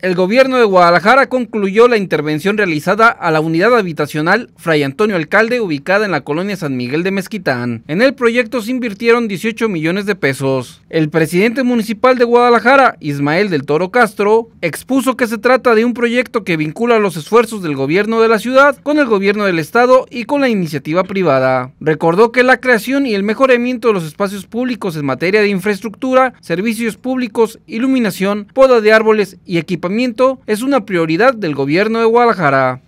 el gobierno de Guadalajara concluyó la intervención realizada a la unidad habitacional Fray Antonio Alcalde ubicada en la colonia San Miguel de Mezquitán. En el proyecto se invirtieron 18 millones de pesos. El presidente municipal de Guadalajara, Ismael del Toro Castro, expuso que se trata de un proyecto que vincula los esfuerzos del gobierno de la ciudad con el gobierno del estado y con la iniciativa privada. Recordó que la creación y el mejoramiento de los espacios públicos en materia de infraestructura, servicios públicos, iluminación, poda de árboles y equipamiento es una prioridad del gobierno de Guadalajara.